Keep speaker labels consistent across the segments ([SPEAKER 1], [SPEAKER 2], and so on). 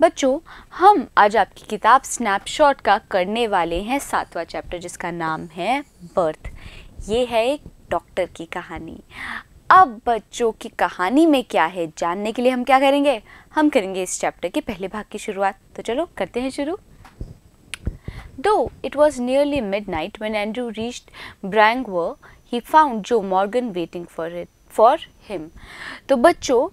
[SPEAKER 1] बच्चों हम आज आपकी किताब स्नैपशॉट का करने वाले हैं सातवां चैप्टर जिसका नाम है बर्थ ये है एक डॉक्टर की कहानी अब बच्चों की कहानी में क्या है जानने के लिए हम क्या करेंगे हम करेंगे इस चैप्टर के पहले भाग की शुरुआत तो चलो करते हैं शुरू दो was nearly midnight when Andrew reach ब्रैंग Brangwer, he found Joe Morgan waiting for it for him तो बच्चों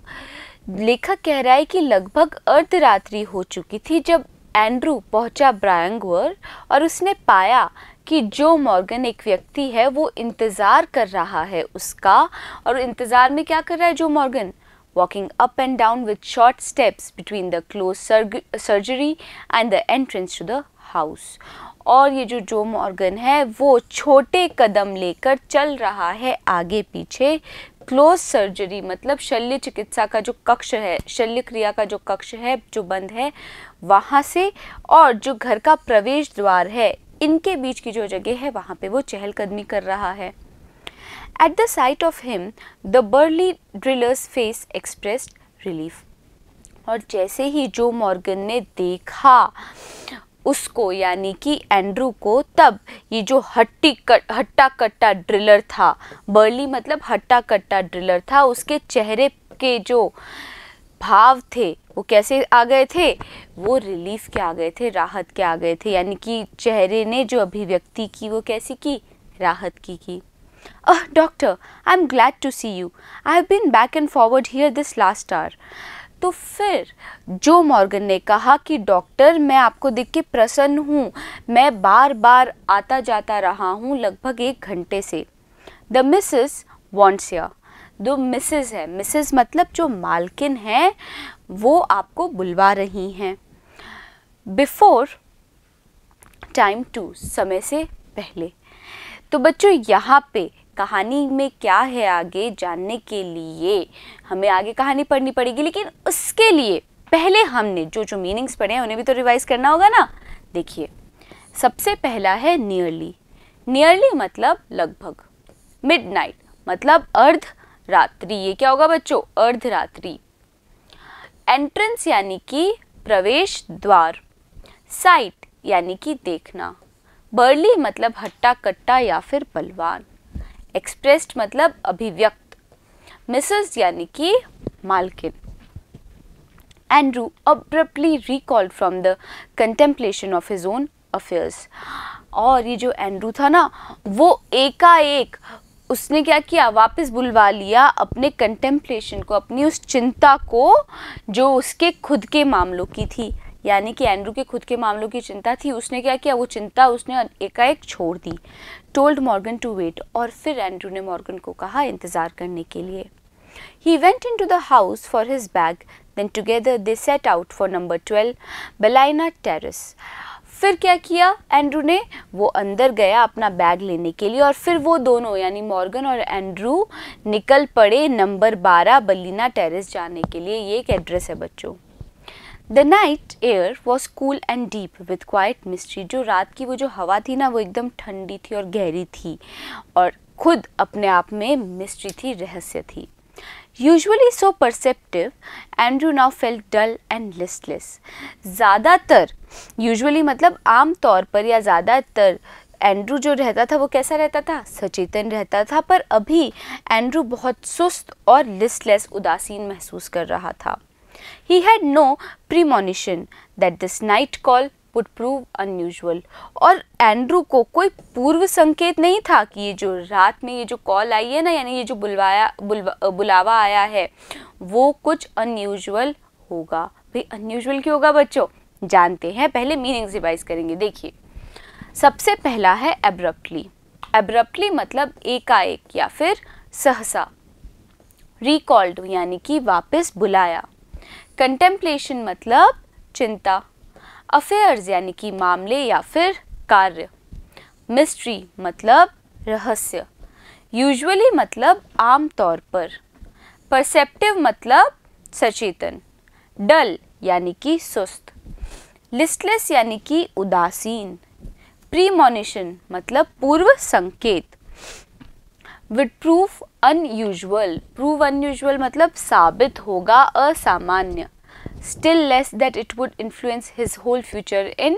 [SPEAKER 1] लेखक कह रहा है कि लगभग अर्धरात्रि हो चुकी थी जब एंड्रू पहुंचा ब्रायंगवर और उसने पाया कि जो मॉर्गन एक व्यक्ति है वो इंतज़ार कर रहा है उसका और इंतज़ार में क्या कर रहा है Joe Morgan walking up and down with short steps between the close सर्ग surgery and the entrance to the house और ये जो जो मॉर्गन है वो छोटे कदम लेकर चल रहा है आगे पीछे क्लोज सर्जरी मतलब शल्य चिकित्सा का जो कक्ष है शल्य क्रिया का जो कक्ष है जो बंद है वहाँ से और जो घर का प्रवेश द्वार है इनके बीच की जो जगह है वहाँ पे वो चहलकदमी कर रहा है at the sight of him the burly driller's face expressed relief और जैसे ही जो मॉर्गन ने देखा उसको यानी कि एंड्रू को तब ये जो हट्टी कट हट्टा कट्टा ड्रिलर था बर्ली मतलब हट्टा कट्टा ड्रिलर था उसके चेहरे के जो भाव थे वो कैसे आ गए थे वो रिलीफ के आ गए थे राहत के आ गए थे यानी कि चेहरे ने जो अभिव्यक्ति की वो कैसी की राहत की की uh doctor I am glad to see you I have been back and forth here this last hour तो फिर जो मॉर्गन ने कहा कि डॉक्टर मैं आपको देख के प्रसन्न हूँ मैं बार बार आता जाता रहा हूँ लगभग एक घंटे से द मिसेस वॉन्ट्स या दो मिसेस है मिसेस मतलब जो मालकिन हैं वो आपको बुलवा रही हैं बिफोर टाइम टू समय से पहले तो बच्चों यहाँ पे कहानी में क्या है आगे जानने के लिए हमें आगे कहानी पढ़नी पड़ेगी लेकिन उसके लिए पहले हमने जो जो मीनिंग्स पढ़े हैं उन्हें भी तो रिवाइज करना होगा ना देखिए सबसे पहला है नियरली नियरली मतलब लगभग नाइट मतलब अर्ध रात्रि ये क्या होगा बच्चों अर्ध रात्रि एंट्रेंस यानी कि प्रवेश द्वार साइट यानी कि देखना बर्ली मतलब हट्टा कट्टा या फिर बलवान एक्सप्रेस्ड मतलब अभिव्यक्त मिसेस यानी कि मालकिन Andrew abruptly recall from the contemplation of his own affairs और ये जो एंड्रू था ना वो एकाएक उसने क्या किया वापस बुलवा लिया अपने कंटेम्पलेशन को अपनी उस चिंता को जो उसके खुद के मामलों की थी यानी कि एंड्रू के खुद के मामलों की चिंता थी उसने क्या किया वो चिंता उसने एकाएक छोड़ दी टोल्ड मॉर्गन टू वेट और फिर एंड्रू ने मॉर्गन को कहा इंतज़ार करने के लिए he went into the house for his bag then together they set out for number twelve Blaina Terrace फिर क्या किया एंड्रू ने वो अंदर गया अपना बैग लेने के लिए और फिर वो दोनों यानी मॉर्गन और एंड्रू निकल पड़े नंबर बारह बलीना टेरेस जाने के लिए ये एक एड्रेस है बच्चों the night air was cool and deep with quiet mystery जो रात की वो जो हवा थी ना वो एकदम ठंडी थी और गहरी थी और खुद अपने आप में मिस्ट्री थी रहस्य थी usually so perceptive Andrew now felt dull and listless ज़्यादातर यूजअली मतलब आम तौर पर या ज़्यादातर एंड्रू जो रहता था वो कैसा रहता था सचेतन रहता था पर अभी एंड्रू बहुत सुस्त और लिस्टलेस उदासीन महसूस कर रहा था He had no premonition that this night call would prove unusual. और एंड्रू को कोई पूर्व संकेत नहीं था कि ये जो रात में ये जो कॉल आई है ना यानी ये जो बुलवाया बुलवा, बुलावा आया है वो कुछ अनयूजल होगा भाई अनयूजल क्यों होगा बच्चों जानते हैं पहले मीनिंग्स रिवाइज करेंगे देखिए सबसे पहला है एब्रप्टली एब्रप्टली मतलब एकाएक या फिर सहसा रिकॉल्ड यानी कि वापस बुलाया कंटेम्पलेशन मतलब चिंता अफेयर्स यानी कि मामले या फिर कार्य मिस्ट्री मतलब रहस्य यूजुअली मतलब आम तौर पर परसेप्टिव मतलब सचेतन डल यानी कि सुस्त लिस्टलेस यानी कि उदासीन प्रीमोनिशन मतलब पूर्व संकेत with proof unusual prove unusual मतलब साबित होगा असामान्य still less that it would influence his whole future in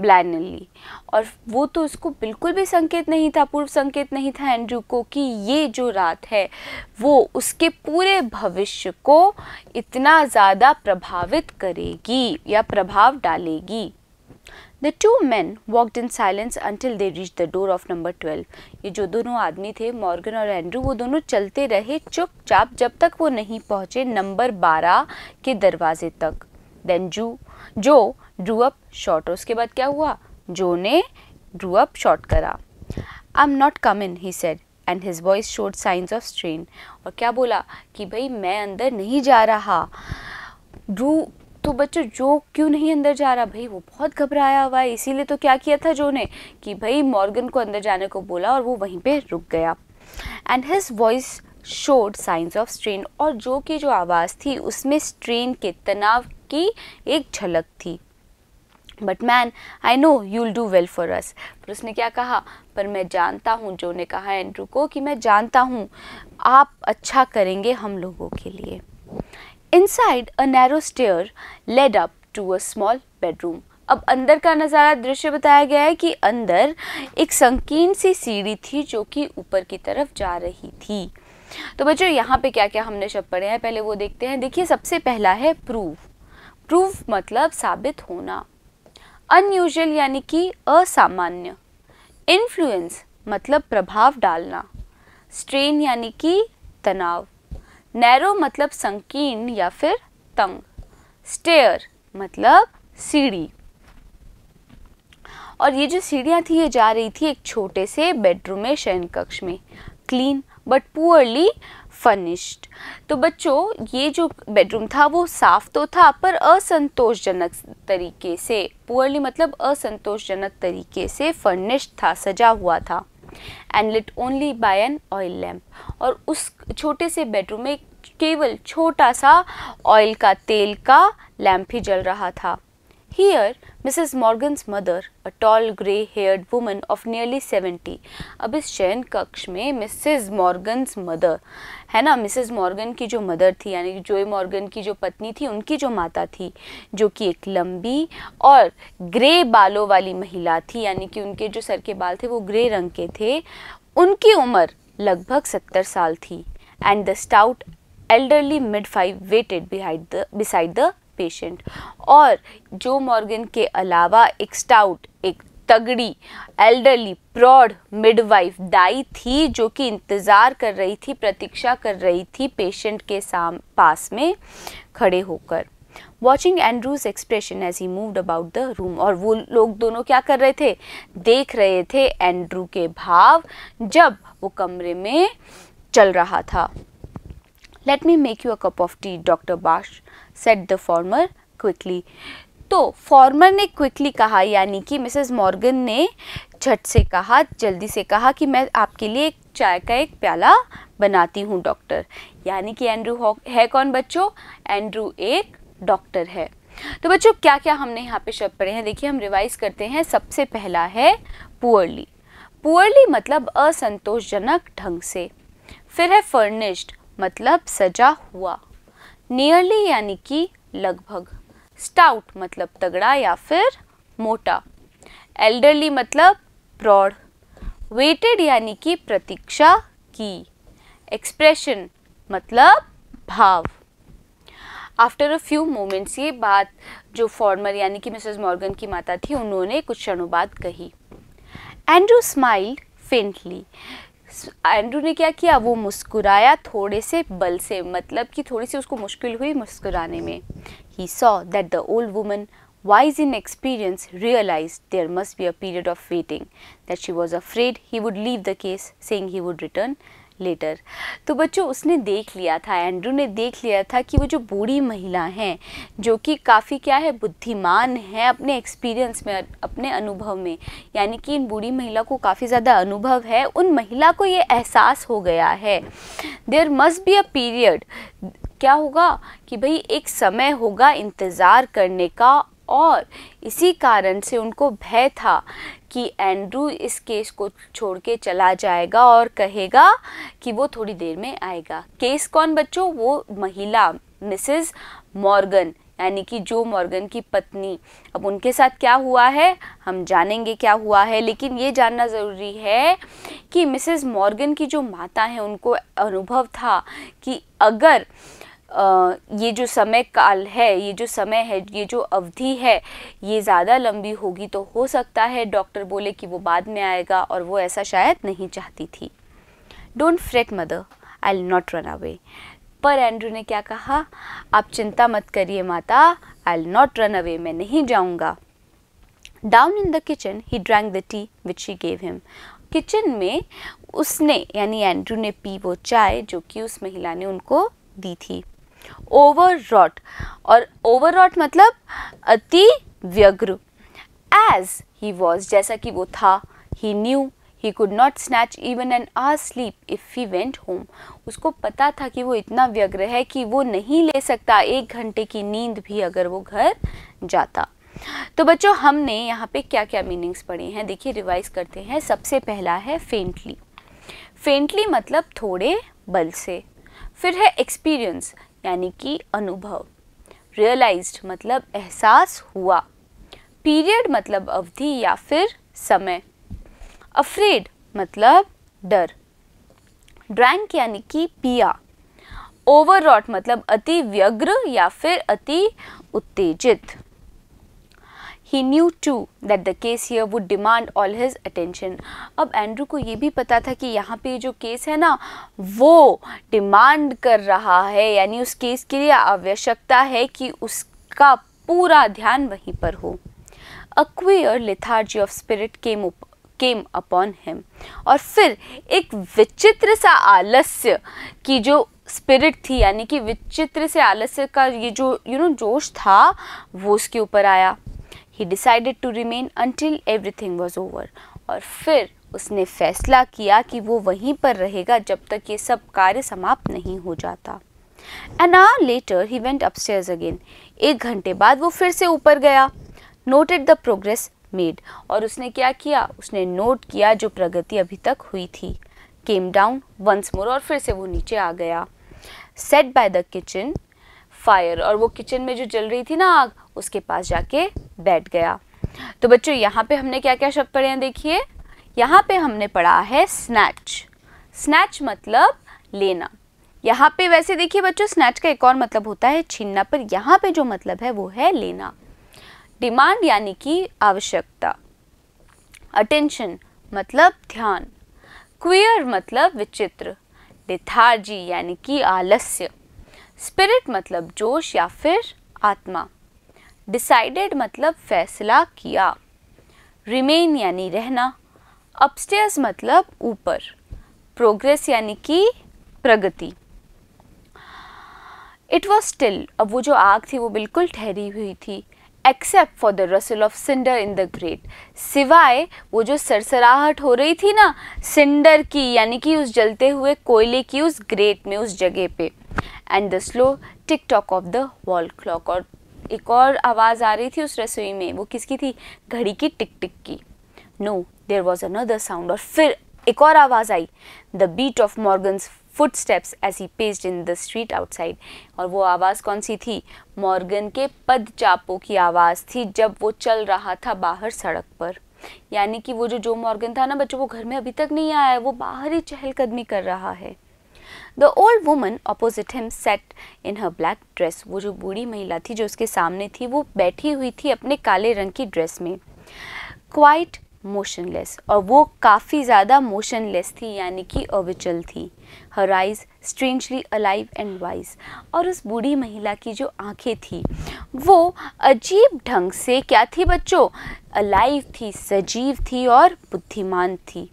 [SPEAKER 1] Blaenelly और वो तो उसको बिल्कुल भी संकेत नहीं था पूर्व संकेत नहीं था एंड्रू को कि ये जो रात है वो उसके पूरे भविष्य को इतना ज़्यादा प्रभावित करेगी या प्रभाव डालेगी the two man walked in silence until they reach the door of number twelve ये जो दोनों आदमी थे मॉर्गन और एंड्रू वो दोनों चलते रहे चुपचाप जब तक वो नहीं पहुँचे नंबर बारह के दरवाजे तक देन जू जो ड्रू अप शॉर्ट उसके बाद क्या हुआ जो ने ड्रू अप शॉर्ट करा I am not come in he said and his voice showed signs of strain और क्या बोला कि भाई मैं अंदर नहीं जा रहा ड्रू तो बच्चों जो क्यों नहीं अंदर जा रहा भाई वो बहुत घबराया हुआ है इसीलिए तो क्या किया था जो ने कि भाई मॉर्गन को अंदर जाने को बोला और वो वहीं पे रुक गया and his voice showed signs of strain और जो की जो आवाज़ थी उसमें स्ट्रेन के तनाव की एक झलक थी but man I know you'll do well for us पर उसने क्या कहा पर मैं जानता हूँ जो ने कहा एंड्रू को कि मैं जानता हूँ आप अच्छा करेंगे हम लोगों के लिए inside a narrow stair led up to a small bedroom अब अंदर का नज़ारा दृश्य बताया गया है कि अंदर एक संकीर्ण सी सीढ़ी थी जो कि ऊपर की तरफ जा रही थी तो बच्चों यहाँ पे क्या क्या हमने शब्द पढ़े हैं पहले वो देखते हैं देखिए सबसे पहला है प्रूफ प्रूफ मतलब साबित होना अनयूजल यानी कि असामान्य इन्फ्लुएंस मतलब प्रभाव डालना स्ट्रेन यानी कि तनाव नैरो मतलब संकीर्ण या फिर तंग स्टेयर मतलब सीढ़ी और ये जो सीढ़ियाँ थी ये जा रही थी एक छोटे से बेडरूम में शयन कक्ष में क्लीन बट पुअरली फर्निश्ड तो बच्चों ये जो बेडरूम था वो साफ तो था पर असंतोषजनक तरीके से पुअरली मतलब असंतोषजनक तरीके से फर्निश्ड था सजा हुआ था and lit only by an oil lamp और उस छोटे से बेडरूम में केवल छोटा सा ऑयल का तेल का लैम्प ही जल रहा था Here, Mrs. Morgan's mother, a tall grey-haired woman of nearly 70, अब इस शयन कक्ष में Mrs. Morgan's mother, है ना Mrs. Morgan की जो मदर थी यानी कि जोए मॉर्गन की जो पत्नी थी उनकी जो माता थी जो कि एक लंबी और ग्रे बालों वाली महिला थी यानी कि उनके जो सर के बाल थे वो ग्रे रंग के थे उनकी उम्र लगभग सत्तर साल थी and the stout elderly midwife waited behind the beside the patient और जो मॉर्गन के अलावा एक स्टाउट एक तगड़ी एल्डरली प्रॉड मिडवाइफ दाई थी जो कि इंतज़ार कर रही थी प्रतीक्षा कर रही थी पेशेंट के साम पास में खड़े होकर watching Andrew's expression as he moved about the room और वो लोग दोनों क्या कर रहे थे देख रहे थे एंड्रू के भाव जब वो कमरे में चल रहा था let me make you a cup of tea doctor बाश सेट द फॉर्मर क्विकली तो फॉर्मर ने क्विकली कहा यानी कि मिसेस मॉर्गन ने झट से कहा जल्दी से कहा कि मैं आपके लिए एक चाय का एक प्याला बनाती हूँ डॉक्टर यानी कि एंड्रू है कौन बच्चों एंड्रू एक डॉक्टर है तो बच्चों क्या क्या हमने यहाँ पे शब्द पढ़े हैं देखिए हम रिवाइज करते हैं सबसे पहला है पुअरली पुअरली मतलब असंतोषजनक ढंग से फिर है फर्निश्ड मतलब सजा हुआ नियरली यानी कि लगभग स्टाउट मतलब तगड़ा या फिर मोटा एल्डरली मतलब प्रौढ़ वेटेड यानी कि प्रतीक्षा की एक्सप्रेशन मतलब भाव आफ्टर अ फ्यू मोमेंट्स ये बात जो फॉर्मर यानी कि मिसेस मॉर्गन की माता थी उन्होंने कुछ क्षणों बाद कही एंड्रू स्माइल्ड फेंटली एंड्रू ने क्या किया वो मुस्कुराया थोड़े से बल से मतलब कि थोड़ी सी उसको मुश्किल हुई मुस्कुराने में he saw that the old woman wise in experience realize there must be a period of waiting that she was afraid he would leave the case saying he would return later तो बच्चों उसने देख लिया था Andrew ने देख लिया था कि वो जो बूढ़ी महिला हैं जो कि काफ़ी क्या है बुद्धिमान है अपने एक्सपीरियंस में अपने अनुभव में यानी कि इन बूढ़ी महिला को काफ़ी ज़्यादा अनुभव है उन महिला को ये एहसास हो गया है there must be a period क्या होगा कि भाई एक समय होगा इंतज़ार करने का और इसी कारण से उनको भय था कि एंड्रू इस केस को छोड़ के चला जाएगा और कहेगा कि वो थोड़ी देर में आएगा केस कौन बच्चों वो महिला मिसेस मॉर्गन यानी कि जो मॉर्गन की पत्नी अब उनके साथ क्या हुआ है हम जानेंगे क्या हुआ है लेकिन ये जानना ज़रूरी है कि मिसेस मॉर्गन की जो माता हैं उनको अनुभव था कि अगर ये जो समय काल है ये जो समय है ये जो अवधि है ये ज़्यादा लंबी होगी तो हो सकता है डॉक्टर बोले कि वो बाद में आएगा और वो ऐसा शायद नहीं चाहती थी don't fret mother I'll not run away पर एंड्रू ने क्या कहा आप चिंता मत करिए माता I'll not run away मैं नहीं जाऊँगा down in the kitchen he drank the tea which he gave him kitchen में उसने यानी एंड्रू ने पी वो चाय जो कि उस महिला ने उनको दी थी ओवर रॉट और ओवर रॉट मतलब अति व्यग्र एज ही वॉज जैसा कि वो था he knew he could not snatch even an hour sleep if he went home उसको पता था कि वो इतना व्यग्र है कि वो नहीं ले सकता एक घंटे की नींद भी अगर वो घर जाता तो बच्चों हमने यहाँ पे क्या क्या मीनिंग्स पढ़े हैं देखिए रिवाइज करते हैं सबसे पहला है फेंटली फेंटली मतलब थोड़े बल से फिर है एक्सपीरियंस यानी कि अनुभव रियलाइज्ड मतलब एहसास हुआ पीरियड मतलब अवधि या फिर समय अफ्रेड मतलब डर ड्रैंक यानी कि पिया ओवर मतलब अति व्यग्र या फिर अति उत्तेजित he knew too that the case here would demand all his attention अब एंड्रू को ये भी पता था कि यहाँ पे जो केस है ना वो डिमांड कर रहा है यानी उस केस के लिए आवश्यकता है कि उसका पूरा ध्यान वहीं पर हो अ और lethargy of spirit came came upon him और फिर एक विचित्र सा आलस्य की जो स्पिरिट थी यानी कि विचित्र से आलस्य का ये जो यू you नो know, जोश था वो उसके ऊपर आया he decided to remain until everything was over और फिर उसने फैसला किया कि वो वहीं पर रहेगा जब तक ये सब कार्य समाप्त नहीं हो जाता an hour later he went upstairs again एक घंटे बाद वो फिर से ऊपर गया नोटेड द प्रोग्रेस मेड और उसने क्या किया उसने नोट किया जो प्रगति अभी तक हुई थी केम डाउन वंस मोर और फिर से वो नीचे आ गया sat by the kitchen fire और वो किचन में जो जल रही थी ना आग उसके पास जाके बैठ गया तो बच्चों यहाँ पे हमने क्या क्या शब्द पढ़े हैं देखिए यहाँ पे हमने पढ़ा है स्नैच स्नैच मतलब लेना यहाँ पे वैसे देखिए बच्चों स्नैच का एक और मतलब होता है छीनना पर यहाँ पे जो मतलब है वो है लेना डिमांड यानी कि आवश्यकता अटेंशन मतलब ध्यान क्वियर मतलब विचित्र लिथार्जी यानी कि आलस्य स्पिरिट मतलब जोश या फिर आत्मा डिसाइडेड मतलब फैसला किया रिमेन यानी रहना अपस्टेयर्स मतलब ऊपर प्रोग्रेस यानी कि प्रगति इट वॉज स्टिल अब वो जो आग थी वो बिल्कुल ठहरी हुई थी except for the rustle of cinder in the grate सिवाय वो जो सरसराहट हो रही थी ना सिंडर की यानी कि उस जलते हुए कोयले की उस ग्रेट में उस जगह पे and the slow tick tock of the wall clock और एक और आवाज़ आ रही थी उस रसोई में वो किसकी थी घड़ी की टिक टिक की no there was another sound और फिर एक और आवाज़ आई the beat of Morgan's steps as he paced in the street outside और वो आवाज़ कौन सी थी मॉर्गन के पद चापों की आवाज़ थी जब वो चल रहा था बाहर सड़क पर यानी कि वो जो जो मॉर्गन था ना बच्चों वो घर में अभी तक नहीं आया है वो बाहर ही चहलकदमी कर रहा है the old woman opposite him sat in her black dress वो जो बूढ़ी महिला थी जो उसके सामने थी वो बैठी हुई थी अपने काले रंग की ड्रेस में क्वाइट मोशनलेस और वो काफ़ी ज़्यादा मोशनलेस थी यानी कि अविचल थी her eyes strangely alive and wise और उस बूढ़ी महिला की जो आंखें थी वो अजीब ढंग से क्या थी बच्चों अलाइव थी सजीव थी और बुद्धिमान थी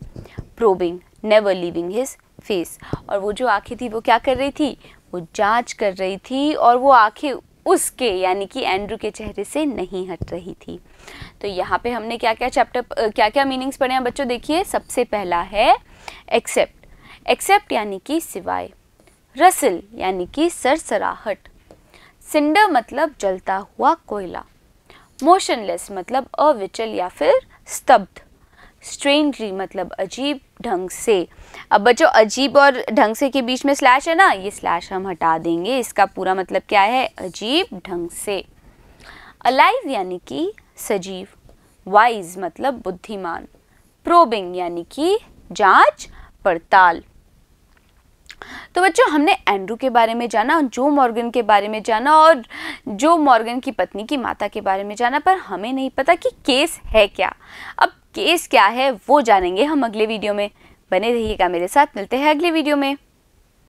[SPEAKER 1] probing never leaving his face और वो जो आँखें थी वो क्या कर रही थी वो जांच कर रही थी और वो आँखें उसके यानी कि एंड्रू के चेहरे से नहीं हट रही थी तो यहाँ पे हमने क्या क्या चैप्टर क्या क्या मीनिंग्स पढ़े हैं बच्चों देखिए सबसे पहला है एक्सेप्ट एक्सेप्ट यानी कि सिवाय रसिल यानी कि सरसराहट सिंडर मतलब जलता हुआ कोयला मोशनलेस मतलब अविचल या फिर स्तब्ध स्ट्रेंजली मतलब अजीब ढंग से अब बच्चों अजीब और ढंग से के बीच में स्लैश है ना ये स्लैश हम हटा देंगे इसका पूरा मतलब क्या है अजीब ढंग से अलाइव यानी कि सजीव वाइज मतलब बुद्धिमान प्रोबिंग यानी कि जांच पड़ताल तो बच्चों हमने एंड्रू के बारे में जाना जो मॉर्गन के बारे में जाना और जो मॉर्गन की पत्नी की माता के बारे में जाना पर हमें नहीं पता कि केस है क्या अब केस क्या है वो जानेंगे हम अगले वीडियो में बने रहिएगा मेरे साथ मिलते हैं अगले वीडियो में